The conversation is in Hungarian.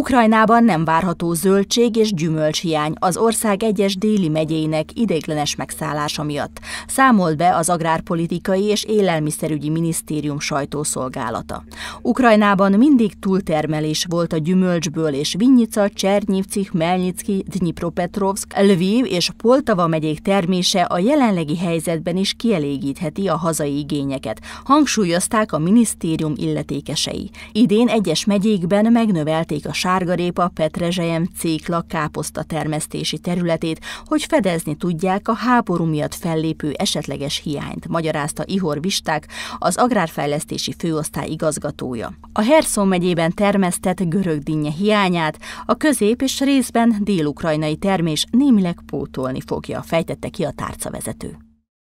Ukrajnában nem várható zöldség és hiány az ország egyes déli megyeinek ideiglenes megszállása miatt, számolt be az Agrárpolitikai és Élelmiszerügyi Minisztérium sajtószolgálata. Ukrajnában mindig túltermelés volt a gyümölcsből, és Vinnyica, Csernyivci, Melnyicki, Dnipropetrovsk, Lviv és Poltava megyék termése a jelenlegi helyzetben is kielégítheti a hazai igényeket, hangsúlyozták a minisztérium illetékesei. Idén egyes megyékben megnövelték a sárgarépa, petrezselyem, cékla, káposzta termesztési területét, hogy fedezni tudják a háború miatt fellépő esetleges hiányt, magyarázta Ihor Visták, az Agrárfejlesztési Főosztály igazgatója. A Herszon megyében termesztett görögdinnye hiányát a közép és részben dél-ukrajnai termés némileg pótolni fogja, fejtette ki a tárcavezető.